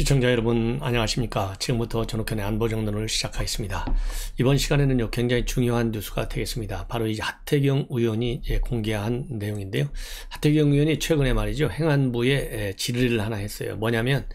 시청자 여러분 안녕하십니까 지금부터 전옥현의 안보정론을 시작하겠습니다 이번 시간에는요 굉장히 중요한 뉴스가 되겠습니다 바로 이 하태경 의원이 공개한 내용인데요 하태경 의원이 최근에 말이죠 행안부에 질의를 하나 했어요 뭐냐면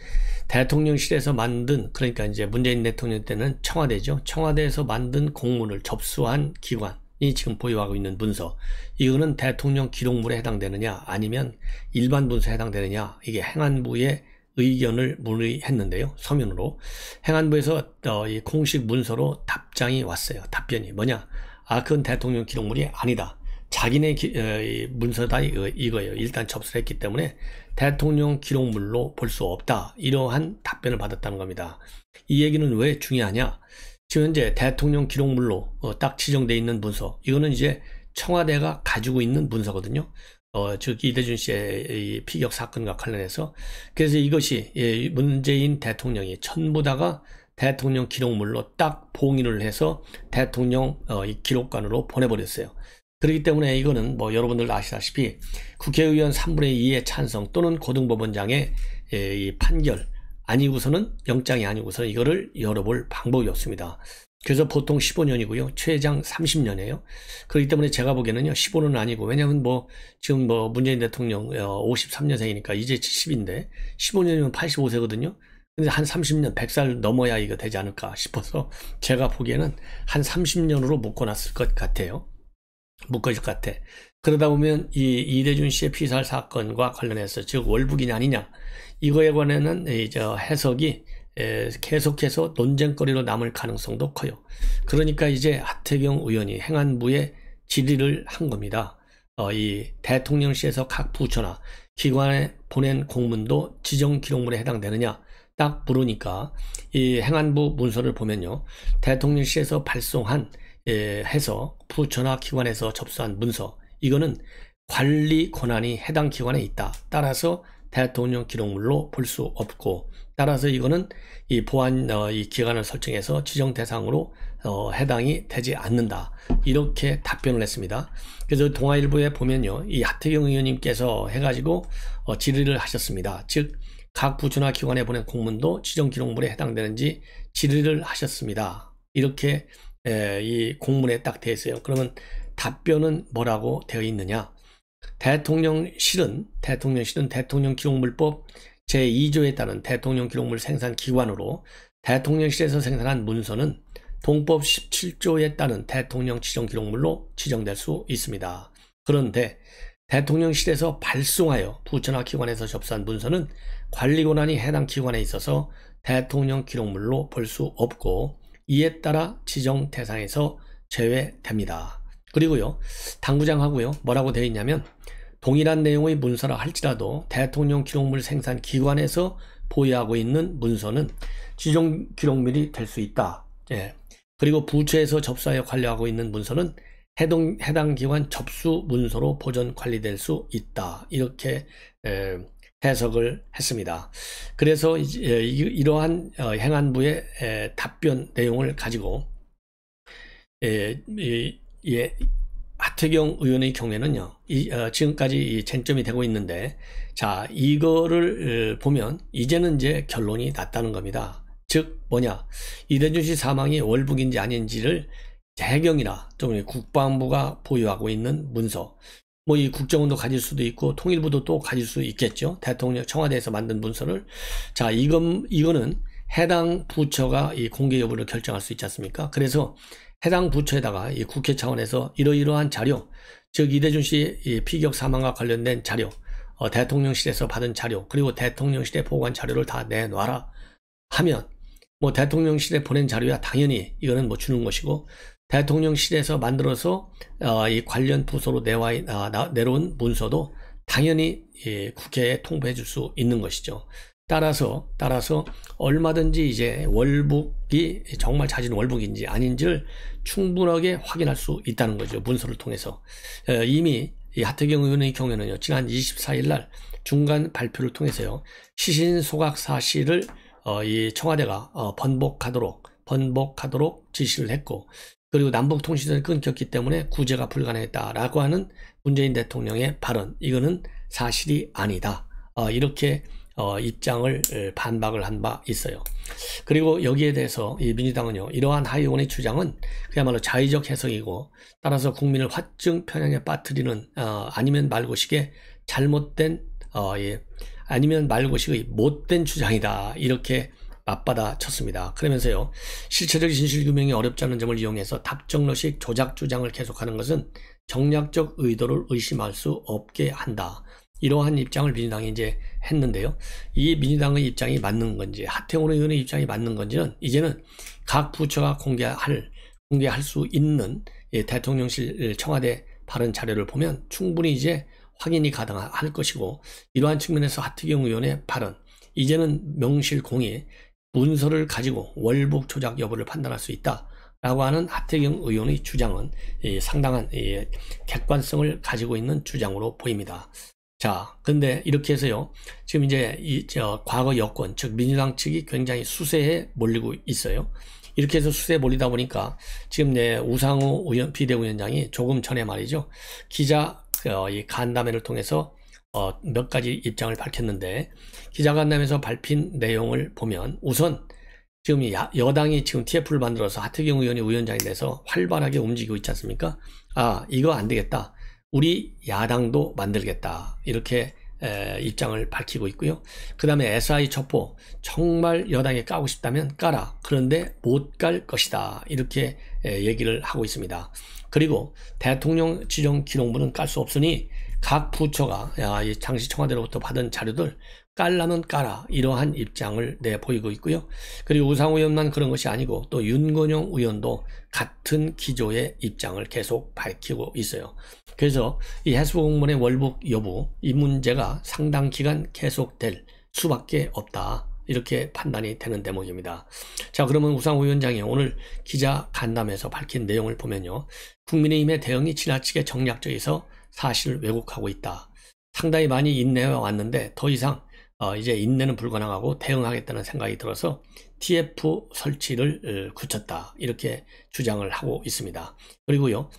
대통령실에서 만든 그러니까 이제 문재인 대통령 때는 청와대죠 청와대에서 만든 공문을 접수한 기관 이 지금 보유하고 있는 문서 이거는 대통령 기록물에 해당되느냐 아니면 일반 문서에 해당되느냐 이게 행안부의 의견을 문의했는데요. 서면으로. 행안부에서 어, 이 공식 문서로 답장이 왔어요. 답변이 뭐냐? 아, 그건 대통령 기록물이 아니다. 자기네 기, 에, 어, 문서다 이거, 이거예요. 일단 접수를 했기 때문에 대통령 기록물로 볼 수 없다. 이러한 답변을 받았다는 겁니다. 이 얘기는 왜 중요하냐? 지금 현재 대통령 기록물로 어, 딱지정되어 있는 문서. 이거는 이제 청와대가 가지고 있는 문서거든요. 어, 즉 이대준 씨의 피격 사건과 관련해서 그래서 이것이 예, 문재인 대통령이 전부 다가 대통령 기록물로 딱 봉인을 해서 대통령 어, 이 기록관으로 보내버렸어요. 그렇기 때문에 이거는 뭐 여러분들 아시다시피 국회의원 3분의 2의 찬성 또는 고등법원장의 예, 이 판결 아니고서는 영장이 아니고서는 이거를 열어볼 방법이 없습니다. 그래서 보통 15년이고요. 최장 30년이에요. 그렇기 때문에 제가 보기에는요. 15는 아니고 왜냐하면 뭐 지금 뭐 문재인 대통령 53년생이니까 어, 이제 70인데 15년이면 85세거든요. 근데 한 30년 100살 넘어야 이거 되지 않을까 싶어서 제가 보기에는 한 30년으로 묶어놨을 것 같아요. 묶어질 것 같아. 그러다 보면 이 이대준 씨의 피살 사건과 관련해서 즉 월북이냐 아니냐 이거에 관해는 이제 해석이 계속해서 논쟁거리로 남을 가능성도 커요. 그러니까 이제 하태경 의원이 행안부에 질의를 한 겁니다. 어, 이 대통령실에서 각 부처나 기관에 보낸 공문도 지정 기록물에 해당되느냐 딱부르니까이 행안부 문서를 보면요 대통령실에서 발송한 예, 해서 부처나 기관에서 접수한 문서 이거는 관리 권한이 해당 기관에 있다 따라서 대통령 기록물로 볼 수 없고 따라서 이거는 이 보안 어, 이기관을 설정해서 지정 대상으로 어, 해당이 되지 않는다 이렇게 답변을 했습니다. 그래서 동아일보에 보면요 이 하태경 의원님께서 해가지고 어, 질의를 하셨습니다. 즉 각 부처나 기관에 보낸 공문도 지정 기록물에 해당되는지 질의를 하셨습니다. 이렇게 에, 이 공문에 딱 되어 있어요. 그러면 답변은 뭐라고 되어 있느냐? 대통령실은 대통령실은 대통령 기록물법 제2조에 따른 대통령 기록물 생산 기관으로 대통령실에서 생산한 문서는 동법 17조에 따른 대통령 지정 기록물로 지정될 수 있습니다. 그런데 대통령실에서 발송하여 부처나 기관에서 접수한 문서는 관리 권한이 해당 기관에 있어서 대통령 기록물로 볼 수 없고 이에 따라 지정 대상에서 제외됩니다. 그리고요 당구장하고요 뭐라고 되어 있냐면 동일한 내용의 문서라 할지라도 대통령 기록물 생산 기관에서 보유하고 있는 문서는 지정 기록물이 될 수 있다. 예. 그리고 부처에서 접수하여 관리하고 있는 문서는 해당, 해당 기관 접수 문서로 보존 관리될 수 있다. 이렇게 에, 해석을 했습니다. 그래서 이러한 어, 행안부의 답변 내용을 가지고 예, 예, 하태경 의원의 경우에는요, 이, 어, 지금까지 이 쟁점이 되고 있는데, 자, 이거를 어, 보면 이제는 이제 결론이 났다는 겁니다. 즉, 뭐냐, 이대준 씨 사망이 월북인지 아닌지를 해경이나 좀 국방부가 보유하고 있는 문서, 뭐 이 국정원도 가질 수도 있고 통일부도 또 가질 수 있겠죠. 대통령 청와대에서 만든 문서를 자 이건 이거는 해당 부처가 이 공개 여부를 결정할 수 있지 않습니까? 그래서 해당 부처에다가 이 국회 차원에서 이러이러한 자료, 즉 이대준 씨 피격 사망과 관련된 자료, 어, 대통령실에서 받은 자료, 그리고 대통령실에 보관 자료를 다 내놔라 하면 뭐 대통령실에 보낸 자료야 당연히 이거는 뭐 주는 것이고 대통령실에서 만들어서 어, 이 관련 부서로 내와 아, 내려온 문서도 당연히 예, 국회에 통보해 줄 수 있는 것이죠. 따라서 따라서 얼마든지 이제 월북이 정말 자진 월북인지 아닌지를 충분하게 확인할 수 있다는 거죠 문서를 통해서 어, 이미 이 하태경 의원의 경우에는요 지난 24일 날 중간 발표를 통해서요 시신 소각 사실을 어, 이 청와대가 어, 번복하도록 번복하도록 지시를 했고 그리고 남북 통신을 끊겼기 때문에 구제가 불가능했다라고 하는 문재인 대통령의 발언 이거는 사실이 아니다 어, 이렇게 어, 입장을 반박을 한 바 있어요. 그리고 여기에 대해서 이 민주당은요, 이러한 하 의원의 주장은 그야말로 자의적 해석이고 따라서 국민을 화증 편향에 빠뜨리는 어, 아니면 말고식의 잘못된 어, 예, 아니면 말고식의 못된 주장이다 이렇게 맞받아 쳤습니다. 그러면서요, 실체적 진실 규명이 어렵다는 점을 이용해서 답정로식 조작 주장을 계속하는 것은 정략적 의도를 의심할 수 없게 한다. 이러한 입장을 민주당이 이제 했는데요. 이 민주당의 입장이 맞는 건지 하태원 의원의 입장이 맞는 건지는 이제는 각 부처가 공개할 공개할 수 있는 예, 대통령실 예, 청와대 발언 자료를 보면 충분히 이제 확인이 가능할 것이고 이러한 측면에서 하태경 의원의 발언 이제는 명실공히 문서를 가지고 월북 조작 여부를 판단할 수 있다. 라고 하는 하태경 의원의 주장은 예, 상당한 객관성을 가지고 있는 주장으로 보입니다. 자, 근데 이렇게 해서요. 지금 이제 이, 저, 과거 여권, 즉, 민주당 측이 굉장히 수세에 몰리고 있어요. 이렇게 해서 수세에 몰리다 보니까 지금 내 우상호 의원, 비대위원장이 조금 전에 말이죠. 기자, 어, 이 간담회를 통해서 어, 몇 가지 입장을 밝혔는데 기자 간담회에서 밝힌 내용을 보면 우선 지금 야, 여당이 지금 TF를 만들어서 하태경 의원이 위원장이 돼서 활발하게 움직이고 있지 않습니까? 아, 이거 안 되겠다. 우리 야당도 만들겠다 이렇게 에, 입장을 밝히고 있고요. 그 다음에 SI 첩보 정말 여당에 까고 싶다면 까라 그런데 못 깔 것이다 이렇게 에, 얘기를 하고 있습니다. 그리고 대통령 지정 기록물은 깔 수 없으니 각 부처가 야, 이 당시 청와대로부터 받은 자료들 깔라면 깔아 이러한 입장을 내 보이고 있고요. 그리고 우상호 의원만 그런 것이 아니고 또 윤건영 의원도 같은 기조의 입장을 계속 밝히고 있어요. 그래서 이 해수 공문의 월북 여부 이 문제가 상당 기간 계속될 수밖에 없다. 이렇게 판단이 되는 대목입니다. 자 그러면 우상호 위원장이 오늘 기자 간담회에서 밝힌 내용을 보면요. 국민의힘의 대응이 지나치게 정략적이서 사실을 왜곡하고 있다. 상당히 많이 인내해 왔는데 더 이상 어, 이제 인내는 불가능하고 대응하겠다는 생각이 들어서 TF 설치를 어, 굳혔다 이렇게 주장을 하고 있습니다. 그리고요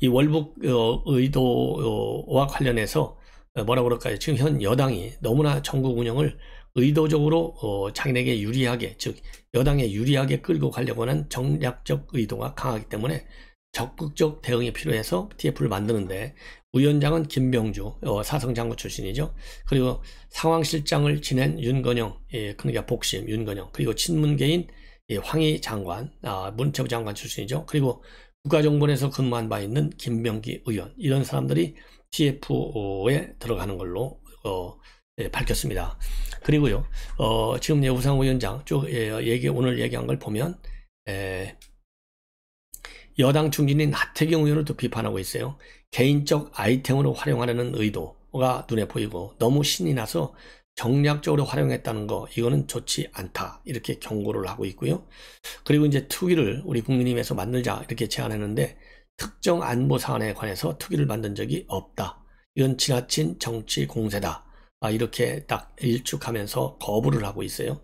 이 월북 어, 의도와 관련해서 어, 뭐라 그럴까요? 지금 현 여당이 너무나 전국 운영을 의도적으로 어, 자기에게 유리하게 즉 여당에 유리하게 끌고 가려고 하는 정략적 의도가 강하기 때문에 적극적 대응이 필요해서 TF를 만드는데 위원장은 김병주 어, 사성 장구 출신이죠. 그리고 상황실장을 지낸 윤건영 예, 그러니까 복심 윤건영 그리고 친문계인 예, 황희 장관 아, 문체부 장관 출신이죠. 그리고 국가정보원에서 근무한 바 있는 김병기 의원 이런 사람들이 TF에 들어가는 걸로 어, 예, 밝혔습니다. 그리고요 어, 지금 예, 우상 위원장 쪽 예, 얘기 오늘 얘기한 걸 보면 예, 여당 중진인 하태경 의원을 또 비판하고 있어요. 개인적 아이템으로 활용하려는 의도가 눈에 보이고 너무 신이 나서 정략적으로 활용했다는 거 이거는 좋지 않다 이렇게 경고를 하고 있고요. 그리고 이제 투기를 우리 국민힘에서 만들자 이렇게 제안했는데 특정 안보 사안에 관해서 투기를 만든 적이 없다. 이건 지나친 정치 공세다. 아, 이렇게 딱 일축하면서 거부를 하고 있어요.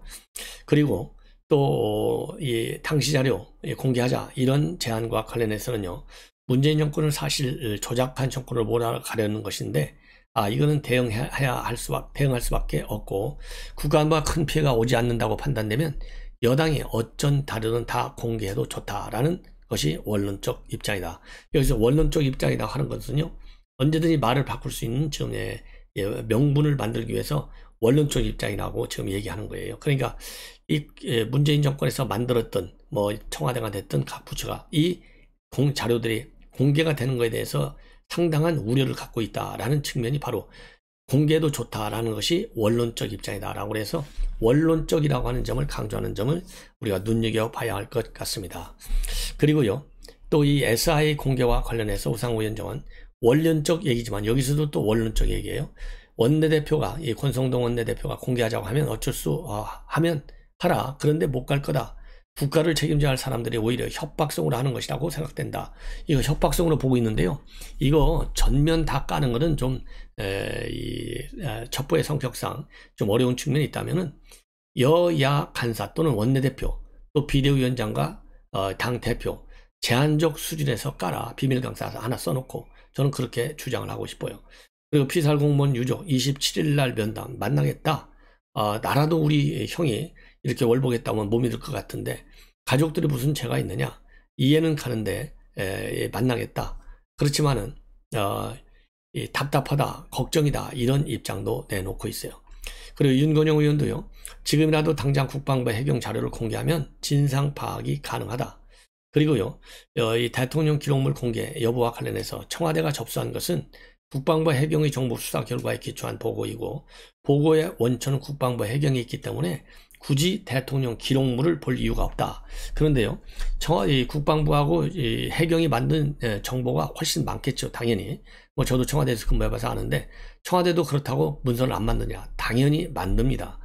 그리고 또이 당시 자료 예, 공개하자 이런 제안과 관련해서는요. 문재인 정권을 사실 조작한 정권을 몰아가려는 것인데 아 이거는 대응해야 할 수밖 대응할 수밖에 없고 국가안보가 큰 피해가 오지 않는다고 판단되면 여당이 어쩐 다르든 다 공개해도 좋다라는 것이 원론적 입장이다. 여기서 원론적 입장이다 하는 것은요 언제든지 말을 바꿀 수 있는 지금의 예, 명분을 만들기 위해서 원론적 입장이라고 지금 얘기하는 거예요. 그러니까 이 예, 문재인 정권에서 만들었던 뭐 청와대가 됐든 각 부처가 이 공, 자료들이 공개가 되는 것에 대해서 상당한 우려를 갖고 있다라는 측면이 바로 공개도 좋다라는 것이 원론적 입장이다라고 해서 원론적이라고 하는 점을 강조하는 점을 우리가 눈여겨봐야 할 것 같습니다. 그리고요. 또 이 SI 공개와 관련해서 우상호 위원장은 원론적 얘기지만 여기서도 또 원론적 얘기예요. 원내대표가 이 권성동 원내대표가 공개하자고 하면 어쩔 수 어, 하면 하라. 그런데 못 갈 거다. 국가를 책임져야 할 사람들이 오히려 협박성으로 하는 것이라고 생각된다. 이거 협박성으로 보고 있는데요. 이거 전면 다 까는 것은 좀 에, 이, 에, 첩보의 성격상 좀 어려운 측면이 있다면은 여야 간사 또는 원내대표 또 비대위원장과 어, 당 대표 제한적 수준에서 깔아 비밀 강사 하나 써놓고 저는 그렇게 주장을 하고 싶어요. 그리고 피살 공무원 유족 27일 날 면담 만나겠다. 어, 나라도 우리 형이 이렇게 월보겠다면 못 믿을 것 같은데 가족들이 무슨 죄가 있느냐 이해는 가는데 에, 예, 만나겠다 그렇지만은 어, 답답하다 걱정이다 이런 입장도 내놓고 있어요. 그리고 윤건영 의원도요. 지금이라도 당장 국방부 해경 자료를 공개하면 진상 파악이 가능하다. 그리고요. 어, 이 대통령 기록물 공개 여부와 관련해서 청와대가 접수한 것은 국방부 해경의 정보 수사 결과에 기초한 보고이고 보고의 원천은 국방부 해경이 있기 때문에 굳이 대통령 기록물을 볼 이유가 없다. 그런데요, 정, 이 국방부하고 이 해경이 만든 예, 정보가 훨씬 많겠죠, 당연히. 뭐 저도 청와대에서 근무해봐서 아는데, 청와대도 그렇다고 문서를 안 만드냐? 당연히 만듭니다.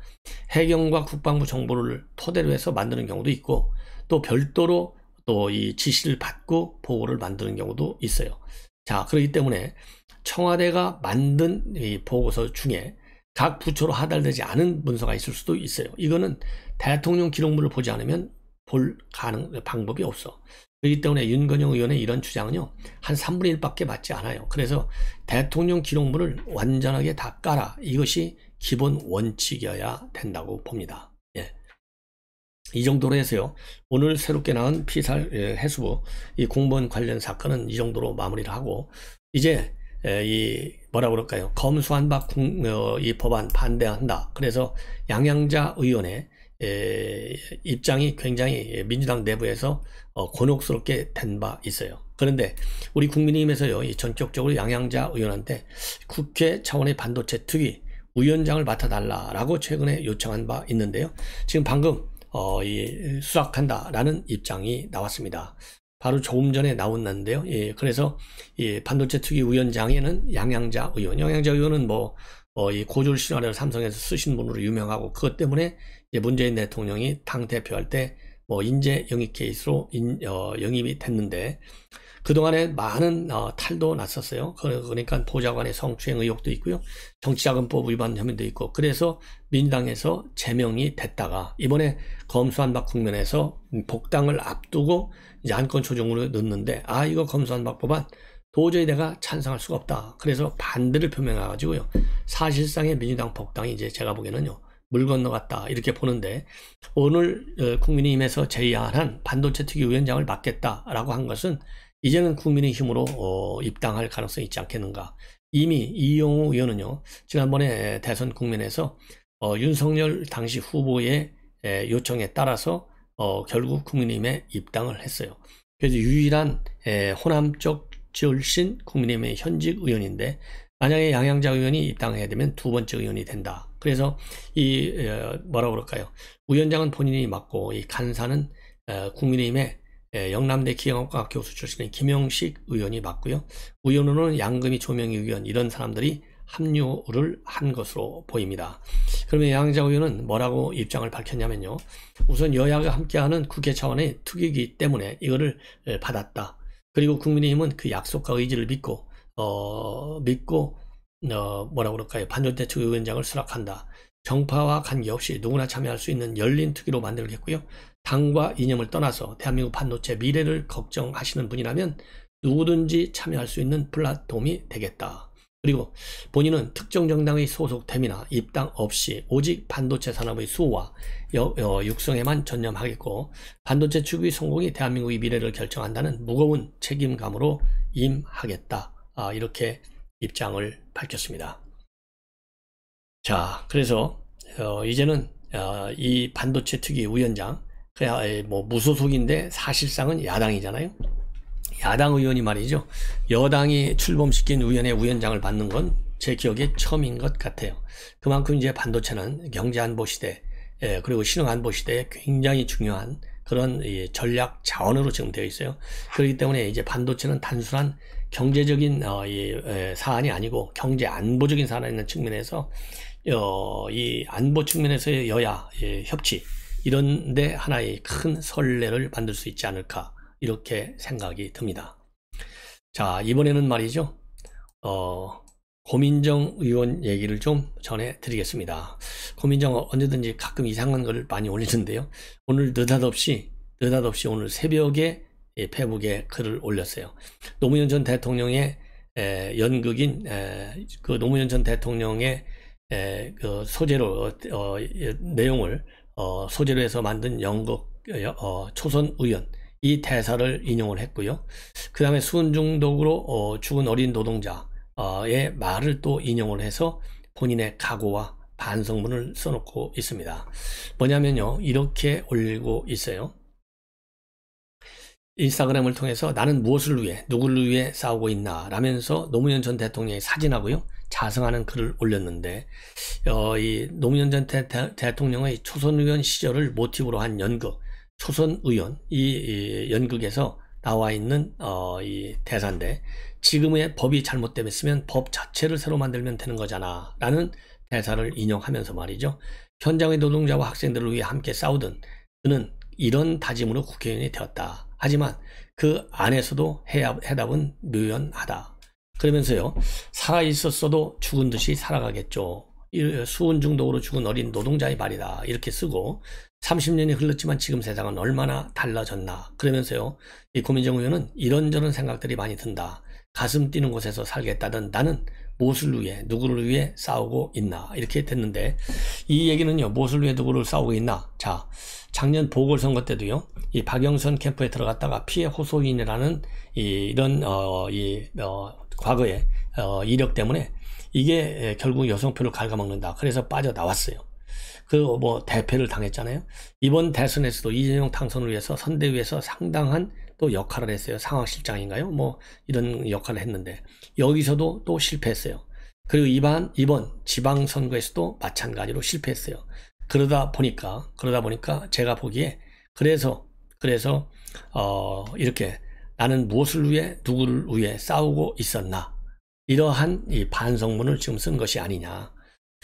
해경과 국방부 정보를 토대로 해서 만드는 경우도 있고, 또 별도로 또 이 지시를 받고 보고를 만드는 경우도 있어요. 자, 그렇기 때문에 청와대가 만든 이 보고서 중에 각 부처로 하달되지 않은 문서가 있을 수도 있어요. 이거는 대통령 기록물을 보지 않으면 볼 가능 방법이 없어. 그렇기 때문에 윤건영 의원의 이런 주장은요 한 3분의 1밖에 맞지 않아요. 그래서 대통령 기록물을 완전하게 다 깔아 이것이 기본 원칙이어야 된다고 봅니다. 예. 이 정도로 해서요. 오늘 새롭게 나온 피살 예, 해수부 이 공무원 관련 사건은 이 정도로 마무리를 하고 이제 예, 이 뭐라 그럴까요? 검수한박 어, 이 법안 반대한다. 그래서 양양자 의원의 예, 입장이 굉장히 예, 민주당 내부에서 어, 곤혹스럽게 된 바 있어요. 그런데 우리 국민의힘에서요, 이 전격적으로 양양자 의원한테 국회 차원의 반도체 특위 위원장을 맡아달라라고 최근에 요청한 바 있는데요. 지금 방금 어, 이 수락한다라는 입장이 나왔습니다. 바로 조금 전에 나온 는데요 예, 그래서 예, 반도체 특위 위원장에는 양양자 의원, 양양자 의원은 뭐 어, 이 고졸 신화를 삼성에서 쓰신 분으로 유명하고 그것 때문에 이제 문재인 대통령이 당 대표할 때뭐 인재 영입 케이스로 인, 어, 영입이 됐는데 그동안에 많은 어, 탈도 났었어요. 그, 그러니까 보좌관의 성추행 의혹도 있고요. 정치자금법 위반 혐의도 있고 그래서 민당에서 제명이 됐다가 이번에 검수한박 국면에서 음, 복당을 앞두고 이제 안건 초정으로 넣는데 아 이거 검수한 방법은 도저히 내가 찬성할 수가 없다. 그래서 반대를 표명해가지고요. 사실상의 민주당 복당이 이제 제가 보기에는요. 물 건너갔다 이렇게 보는데 오늘 어, 국민의힘에서 제의한 반도체 특위위원장을 맡겠다라고 한 것은 이제는 국민의힘으로 어, 입당할 가능성이 있지 않겠는가. 이미 이용우 의원은요. 지난번에 대선 국면에서 어, 윤석열 당시 후보의 에, 요청에 따라서 어, 결국 국민의힘에 입당을 했어요. 그래서 유일한 에, 호남 쪽 출신 국민의힘의 현직 의원인데 만약에 양양자 의원이 입당해야 되면 두 번째 의원이 된다. 그래서 이 에, 뭐라 고 그럴까요? 위원장은 본인이 맡고 이 간사는 에, 국민의힘의 예, 영남대 기영학과 교수 출신의 김영식 의원이 맡고요 의원으로는 양금희 조명희 의원 이런 사람들이 합류를 한 것으로 보입니다. 그러면 양자 의원은 뭐라고 입장을 밝혔냐면요. 우선 여야가 함께하는 국회 차원의 특위이기 때문에 이거를 받았다. 그리고 국민의힘은 그 약속과 의지를 믿고 어 믿고 어 뭐라고 그럴까요? 반전대책 위원장을 수락한다. 정파와 관계없이 누구나 참여할 수 있는 열린 특위로 만들겠고요. 당과 이념을 떠나서 대한민국 반도체 미래를 걱정하시는 분이라면 누구든지 참여할 수 있는 플랫폼이 되겠다. 그리고 본인은 특정 정당의 소속됨이나 입당 없이 오직 반도체 산업의 수호와 여, 여, 어, 육성에만 전념하겠고 반도체 축의 성공이 대한민국의 미래를 결정한다는 무거운 책임감으로 임하겠다. 아, 이렇게 입장을 밝혔습니다. 자, 그래서 어, 이제는 어, 이 반도체 특위 위원장 그야 뭐 무소속인데 사실상은 야당이잖아요. 야당 의원이 말이죠. 여당이 출범시킨 위원회 위원장을 받는 건 제 기억에 처음인 것 같아요. 그만큼 이제 반도체는 경제안보 시대, 예, 그리고 신흥안보 시대에 굉장히 중요한 그런 예, 전략 자원으로 지금 되어 있어요. 그렇기 때문에 이제 반도체는 단순한 경제적인 어, 이, 에, 예, 사안이 아니고 경제 안보적인 사안에 있는 측면에서 어, 이 안보 측면에서의 여야 예, 협치 이런데 하나의 큰 선례를 만들 수 있지 않을까 이렇게 생각이 듭니다. 자, 이번에는 말이죠. 어, 고민정 의원 얘기를 좀 전해드리겠습니다. 고민정 언제든지 가끔 이상한 걸 많이 올리는데요. 오늘 느닷없이, 느닷없이 오늘 새벽에 예, 페북에 글을 올렸어요. 노무현 전 대통령의 에, 연극인 에, 그 노무현 전 대통령의 에, 그 소재로 어, 어 내용을 어, 소재로 해서 만든 연극 어, 초선 의원 이 대사를 인용을 했고요. 그 다음에 수은중독으로 어, 죽은 어린 노동자의 말을 또 인용을 해서 본인의 각오와 반성문을 써놓고 있습니다. 뭐냐면요. 이렇게 올리고 있어요. 인스타그램을 통해서 나는 무엇을 위해 누구를 위해 싸우고 있나 라면서 노무현 전 대통령의 사진하고요. 자성하는 글을 올렸는데 어, 이 노무현 전 대, 통령의 초선 의원 시절을 모티브로 한 연극 초선 의원 이 연극에서 나와 있는 어, 이 대사인데 지금의 법이 잘못됐으면법 자체를 새로 만들면 되는 거잖아 라는 대사를 인용하면서 말이죠. 현장의 노동자와 학생들을 위해 함께 싸우던 그는 이런 다짐으로 국회의원이 되었다. 하지만 그 안에서도 해답은 묘연하다. 그러면서요. 살아있었어도 죽은 듯이 살아가겠죠. 수은 중독으로 죽은 어린 노동자의 말이다 이렇게 쓰고 30년이 흘렀지만 지금 세상은 얼마나 달라졌나 그러면서요 이 고민정 의원은 이런저런 생각들이 많이 든다 가슴 뛰는 곳에서 살겠다던 나는 무엇을 위해 누구를 위해 싸우고 있나 이렇게 됐는데 이 얘기는요 무엇을 위해 누구를 싸우고 있나 자 작년 보궐선거 때도요 이 박영선 캠프에 들어갔다가 피해 호소인이라는 이, 이런 어, 이 어, 과거의 어, 이력 때문에 이게 예, 결국 여성표를 갉아먹는다. 그래서 빠져나왔어요. 그 뭐 대패를 당했잖아요. 이번 대선에서도 이재용 당선을 위해서 선대위에서 상당한 또 역할을 했어요. 상황실장인가요? 뭐 이런 역할을 했는데 여기서도 또 실패했어요. 그리고 이번 이번 지방선거에서도 마찬가지로 실패했어요. 그러다 보니까 그러다 보니까 제가 보기에 그래서 그래서 어 이렇게 나는 무엇을 위해 누구를 위해 싸우고 있었나 이러한 이 반성문을 지금 쓴 것이 아니냐.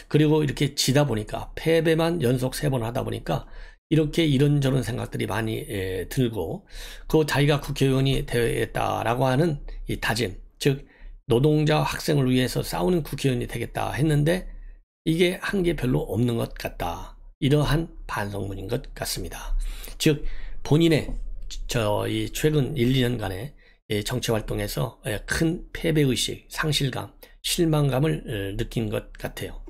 그리고 이렇게 지다 보니까 패배만 연속 세 번 하다 보니까 이렇게 이런저런 생각들이 많이 에, 들고 그 자기가 국회의원이 되겠다라고 하는 이 다짐 즉 노동자 학생을 위해서 싸우는 국회의원이 되겠다 했는데 이게 한 게 별로 없는 것 같다 이러한 반성문인 것 같습니다 즉 본인의 저 이 최근 1, 2년간의 예, 정치활동에서 예, 큰 패배의식, 상실감, 실망감을 어, 느낀 것 같아요.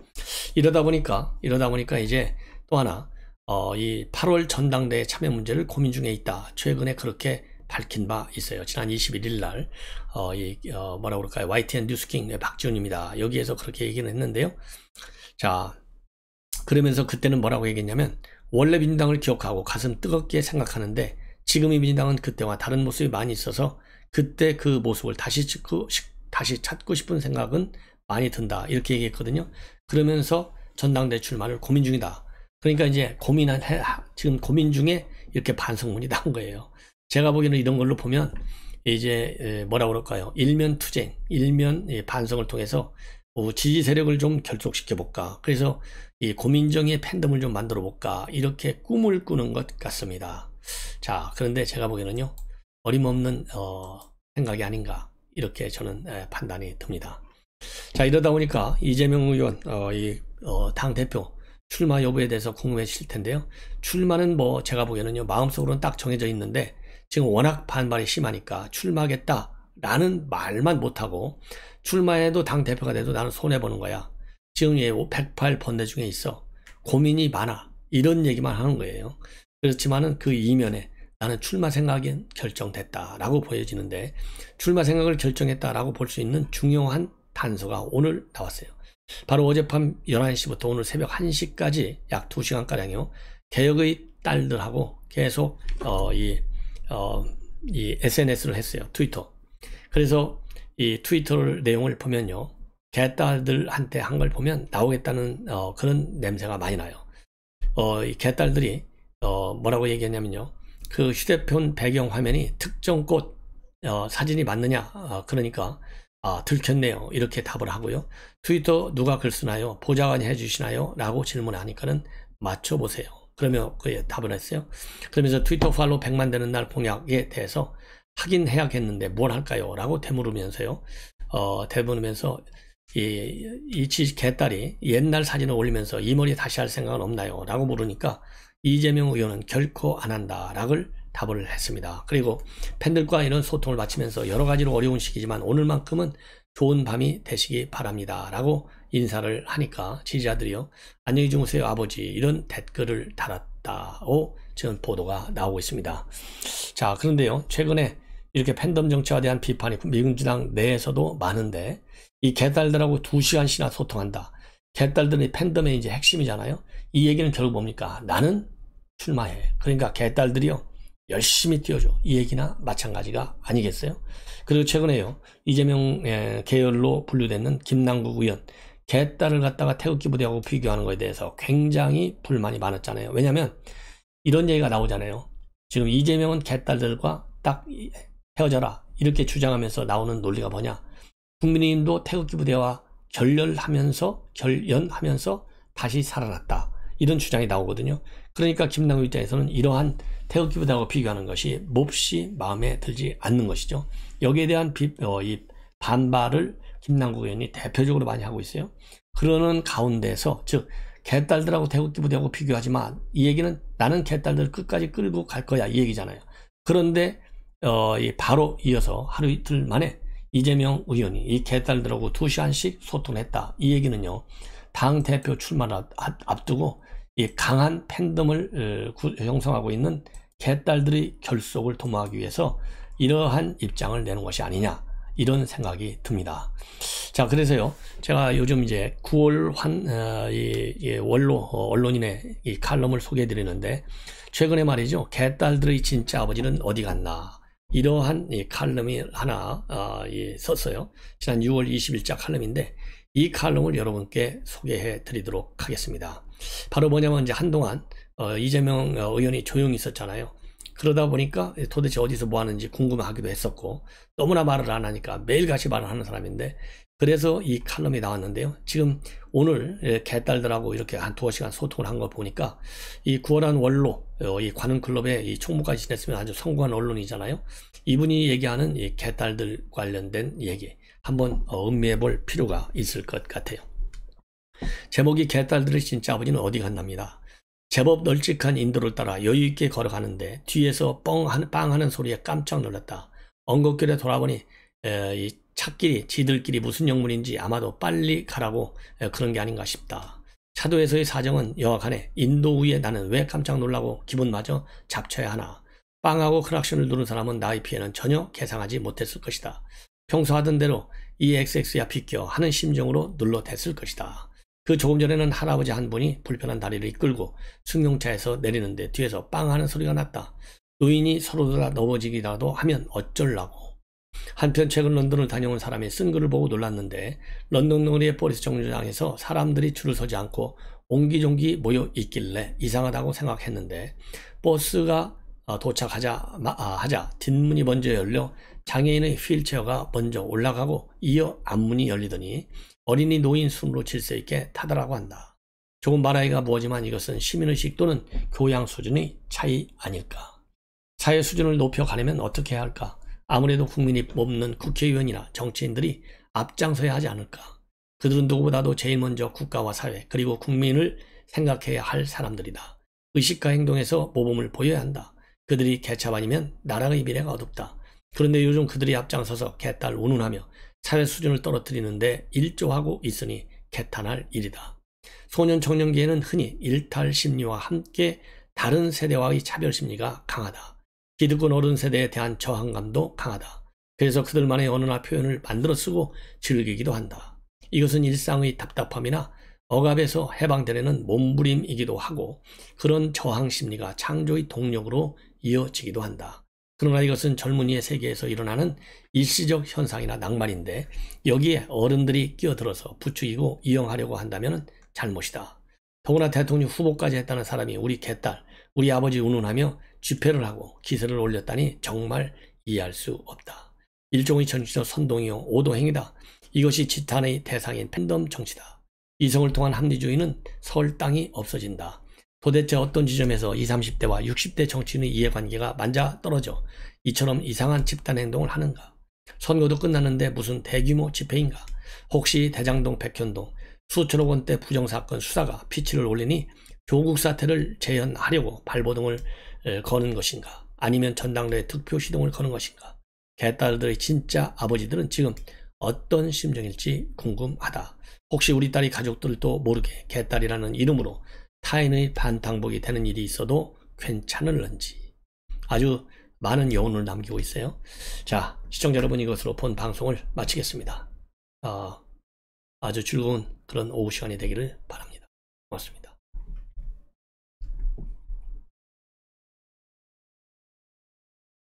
이러다 보니까, 이러다 보니까 이제 또 하나, 어, 이 8월 전당대회 참여 문제를 고민 중에 있다. 최근에 그렇게 밝힌 바 있어요. 지난 21일 날, 어, 이, 어, 뭐라고 그럴까요? YTN 뉴스킹의 네, 박지훈입니다. 여기에서 그렇게 얘기는 했는데요. 자, 그러면서 그때는 뭐라고 얘기했냐면, 원래 민주당을 기억하고 가슴 뜨겁게 생각하는데, 지금의 민주당은 그때와 다른 모습이 많이 있어서 그때 그 모습을 다시 찍고 다시 찾고 싶은 생각은 많이 든다 이렇게 얘기했거든요. 그러면서 전당대 출마를 고민 중이다. 그러니까 이제 고민한 지금 고민 중에 이렇게 반성문이 나온 거예요. 제가 보기에는 이런 걸로 보면 이제 뭐라 그럴까요? 일면 투쟁, 일면 예, 반성을 통해서 뭐 지지 세력을 좀 결속시켜 볼까. 그래서 이 고민정의 팬덤을 좀 만들어 볼까. 이렇게 꿈을 꾸는 것 같습니다. 자, 그런데 제가 보기에는요. 어림없는 어, 생각이 아닌가 이렇게 저는 에, 판단이 듭니다. 자 이러다 보니까 이재명 의원 어, 이당 어, 대표 출마 여부에 대해서 궁금해지실 텐데요. 출마는 뭐 제가 보기에는요 마음속으로는 딱 정해져 있는데 지금 워낙 반발이 심하니까 출마겠다라는 말만 못하고 출마해도 당 대표가 돼도 나는 손해 보는 거야. 지금 108번대 중에 있어 고민이 많아 이런 얘기만 하는 거예요. 그렇지만은 그 이면에 나는 출마 생각이 결정됐다라고 보여지는데 출마 생각을 결정했다라고 볼 수 있는 중요한 단서가 오늘 나왔어요. 바로 어젯밤 11시부터 오늘 새벽 1시까지 약 2시간가량이요. 개혁의 딸들하고 계속 어, 이, 어, 이 SNS를 했어요. 트위터. 그래서 이 트위터를 내용을 보면요. 개딸들한테 한 걸 보면 나오겠다는 어, 그런 냄새가 많이 나요. 어, 이 개딸들이 어, 뭐라고 얘기했냐면요. 그 휴대폰 배경 화면이 특정 꽃 어, 사진이 맞느냐 어, 그러니까 아, 들켰네요 이렇게 답을 하고요 트위터 누가 글 쓰나요 보좌관이 해주시나요 라고 질문하니까는 맞춰보세요 그러면 그에 답을 했어요 그러면서 트위터 팔로 100만 되는 날 공약에 대해서 확인해야겠는데 뭘 할까요 라고 되물으면서요 어, 되물으면서 이, 이치 개딸이 옛날 사진을 올리면서 이 머리 다시 할 생각은 없나요? 라고 물으니까 이재명 의원은 결코 안 한다라고 답을 했습니다. 그리고 팬들과 이런 소통을 마치면서 여러 가지로 어려운 시기지만 오늘만큼은 좋은 밤이 되시기 바랍니다. 라고 인사를 하니까 지지자들이요. 안녕히 주무세요 아버지 이런 댓글을 달았다고 지금 보도가 나오고 있습니다. 자 그런데요 최근에 이렇게 팬덤 정치와 대한 비판이 미군주당 내에서도 많은데 이개달들하고 두시간씩이나 소통한다. 개딸들의 팬덤의 이제 핵심이잖아요. 이 얘기는 결국 뭡니까? 나는 출마해. 그러니까 개딸들이요. 열심히 뛰어줘. 이 얘기나 마찬가지가 아니겠어요? 그리고 최근에요. 이재명 예, 계열로 분류되는 김남국 의원. 개딸을 갖다가 태극기 부대하고 비교하는 것에 대해서 굉장히 불만이 많았잖아요. 왜냐면 이런 얘기가 나오잖아요. 지금 이재명은 개딸들과 딱 헤어져라. 이렇게 주장하면서 나오는 논리가 뭐냐. 국민의힘도 태극기 부대와 결렬하면서 결연하면서 다시 살아났다. 이런 주장이 나오거든요. 그러니까 김남국 입장에서는 이러한 태극기부대하고 비교하는 것이 몹시 마음에 들지 않는 것이죠. 여기에 대한 비, 어, 이 반발을 김남국 의원이 대표적으로 많이 하고 있어요. 그러는 가운데서 즉 개딸들하고 태극기부대하고 비교하지 만이 얘기는 나는 개딸들 끝까지 끌고 갈 거야 이 얘기잖아요. 그런데 어, 이 바로 이어서 하루 이틀 만에 이재명 의원이 이 개딸들하고 2시간씩 소통했다. 이 얘기는요. 당 대표 출마를 앞두고 이 강한 팬덤을 어, 형성하고 있는 개딸들의 결속을 도모하기 위해서 이러한 입장을 내는 것이 아니냐 이런 생각이 듭니다. 자 그래서요 제가 요즘 이제 9월 환 어, 이, 이 원로 어, 언론인의 이 칼럼을 소개해드리는데 최근에 말이죠 개딸들의 진짜 아버지는 어디 갔나 이러한 예, 칼럼이 하나 썼어요. 아, 예, 지난 6월 20일자 칼럼인데 이 칼럼을 여러분께 소개해 드리도록 하겠습니다. 바로 뭐냐면 이제 한동안 어, 이재명 어, 의원이 조용히 있었잖아요. 그러다 보니까 도대체 어디서 뭐 하는지 궁금하기도 했었고 너무나 말을 안 하니까 매일같이 말을 하는 사람인데 그래서 이 칼럼이 나왔는데요. 지금 오늘 예, 개딸들하고 이렇게 한 두어 시간 소통을 한 거 보니까 이 구월한 원로, 어, 이관음클럽에이 총무까지 지냈으면 아주 성공한 언론이잖아요. 이분이 얘기하는 이 개딸들 관련된 얘기 한번 어, 음미해 볼 필요가 있을 것 같아요. 제목이 개딸들의 진짜 아버지는 어디 갔납니다. 제법 널찍한 인도를 따라 여유있게 걸어가는데 뒤에서 뻥 하는, 빵 하는 소리에 깜짝 놀랐다. 엉겁결에 돌아보니 에, 이 차끼리, 지들끼리 무슨 영문인지 아마도 빨리 가라고 그런 게 아닌가 싶다. 차도에서의 사정은 여하간에 인도 위에 나는 왜 깜짝 놀라고 기분마저 잡쳐야 하나. 빵하고 크락션을 누른 사람은 나의 피해는 전혀 계상하지 못했을 것이다. 평소 하던 대로 EXX야 비껴 하는 심정으로 눌러댔을 것이다. 그 조금 전에는 할아버지 한 분이 불편한 다리를 이끌고 승용차에서 내리는데 뒤에서 빵 하는 소리가 났다. 노인이 서로 다 넘어지기라도 하면 어쩌려고 한편 최근 런던을 다녀온 사람이 쓴 글을 보고 놀랐는데 런던 거리의 보리스 정류장에서 사람들이 줄을 서지 않고 옹기종기 모여 있길래 이상하다고 생각했는데 버스가 어, 도착하자 아, 하자 뒷문이 먼저 열려 장애인의 휠체어가 먼저 올라가고 이어 앞문이 열리더니 어린이 노인 순으로 질서 있게 타더라고 한다. 좋은 말하기가 뭐지만 이것은 시민의식 또는 교양 수준의 차이 아닐까. 사회 수준을 높여가려면 어떻게 해야 할까? 아무래도 국민이 뽑는 국회의원이나 정치인들이 앞장서야 하지 않을까. 그들은 누구보다도 제일 먼저 국가와 사회 그리고 국민을 생각해야 할 사람들이다. 의식과 행동에서 모범을 보여야 한다. 그들이 개차 아니면 나라의 미래가 어둡다. 그런데 요즘 그들이 앞장서서 개딸 운운하며 사회 수준을 떨어뜨리는데 일조하고 있으니 개탄할 일이다. 소년 청년기에는 흔히 일탈 심리와 함께 다른 세대와의 차별 심리가 강하다. 기득권 어른 세대에 대한 저항감도 강하다. 그래서 그들만의 언어나 표현을 만들어 쓰고 즐기기도 한다. 이것은 일상의 답답함이나 억압에서 해방되려는 몸부림이기도 하고 그런 저항 심리가 창조의 동력으로 이어지기도 한다. 그러나 이것은 젊은이의 세계에서 일어나는 일시적 현상이나 낭만인데 여기에 어른들이 끼어들어서 부추기고 이용하려고 한다면 잘못이다. 더구나 대통령 후보까지 했다는 사람이 우리 개딸, 우리 아버지 운운하며 집회를 하고 기세를 올렸다니 정말 이해할 수 없다. 일종의 정치적 선동이요 오도행이다. 이것이 지탄의 대상인 팬덤 정치다. 이성을 통한 합리주의는 서울 땅이 없어진다. 도대체 어떤 지점에서 20, 30대와 60대 정치인의 이해관계가 만자 떨어져 이처럼 이상한 집단 행동을 하는가? 선거도 끝났는데 무슨 대규모 집회인가? 혹시 대장동 백현동 수천억 원대 부정사건 수사가 피치를 올리니 조국 사태를 재현하려고 발버둥을 거는 것인가? 아니면 전당대 회 득표 시동을 거는 것인가? 개딸들의 진짜 아버지들은 지금 어떤 심정일지 궁금하다. 혹시 우리 딸이 가족들도 모르게 개딸이라는 이름으로 타인의 반탕복이 되는 일이 있어도 괜찮을런지 아주 많은 여운을 남기고 있어요. 자, 시청자 여러분 이것으로 본 방송을 마치겠습니다. 어, 아주 즐거운 그런 오후 시간이 되기를 바랍니다. 고맙습니다.